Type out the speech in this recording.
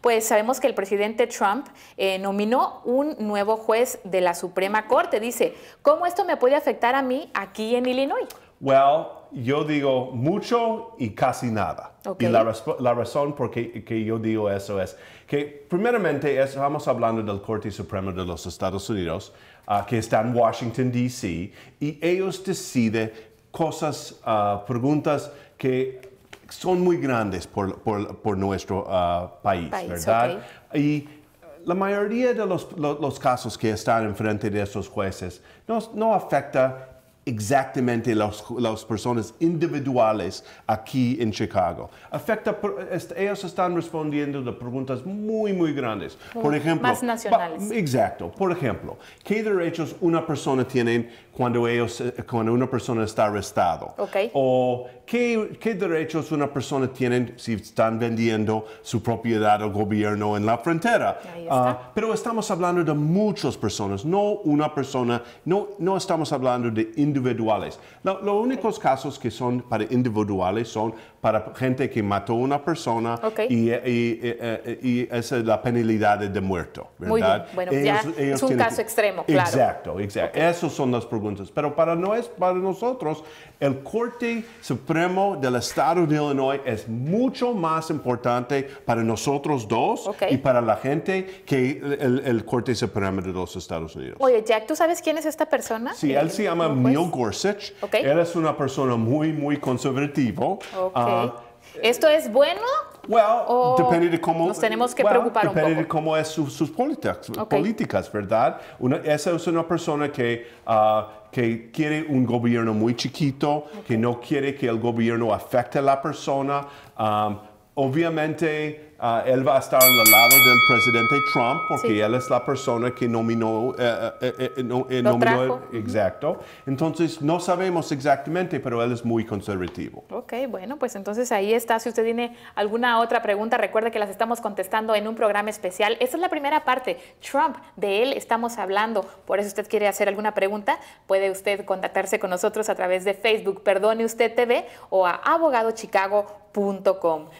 pues sabemos que el presidente Trump eh, nominó un nuevo juez de la Suprema Corte. Dice, ¿cómo esto me puede afectar a mí aquí en Illinois? Well, yo digo mucho y casi nada. Y la, razón por qué que yo digo eso es que primeramente estamos hablando del Corte Supremo de los Estados Unidos, ah, que está en Washington, D.C., y ellos deciden cosas, ah, preguntas que son muy grandes por, nuestro ah, país, ¿verdad? Y la mayoría de los, los, casos que están enfrente de estos jueces no, no afecta exactamente las, personas individuales aquí en Chicago. Afecta, ellos están respondiendo de preguntas muy, muy grandes. Por ejemplo, más nacionales. exacto. Por ejemplo, ¿qué derechos una persona tiene cuando, ellos, eh, cuando una persona está arrestado? Okay. O ¿qué, derechos una persona tiene si están vendiendo su propiedad al gobierno en la frontera? Ahí está. Ah, pero estamos hablando de muchas personas, no una persona, no, no estamos hablando de individuos individuales. los únicos casos que son para individuales son para gente que mató a una persona eh, eh, y, esa es la penalidad de muerto, ¿verdad? es un caso extremo, claro. Exacto, exacto. Esas son las preguntas. Pero para, no es, para nosotros, el Corte Supremo del Estado de Illinois es mucho más importante para nosotros dos y para la gente que el, Corte Supremo de los Estados Unidos. Oye, Jack, ¿tú sabes quién es esta persona? Sí, eh, él se llama Mio Gorsuch. Él es una persona muy, muy conservativo. Ah, ¿Esto es bueno? Well, depende de cómo... Nos tenemos que preocupar un poco. Depende de cómo es sus políticas, políticas ¿verdad? esa es una persona que... Ah, que quiere un gobierno muy chiquito, que no quiere que el gobierno afecte a la persona. Um, Obviamente, ah, él va a estar al lado del presidente Trump porque él es la persona que nominó. Eh, eh, eh, exacto. Entonces, no sabemos exactamente, pero él es muy conservativo. Ok, bueno, pues entonces ahí está. Si usted tiene alguna otra pregunta, recuerde que las estamos contestando en un programa especial. Esta es la primera parte. Trump, de él estamos hablando. Por eso usted quiere hacer alguna pregunta, puede usted contactarse con nosotros a través de Facebook, Perdone Usted TV o a abogadochicago.com.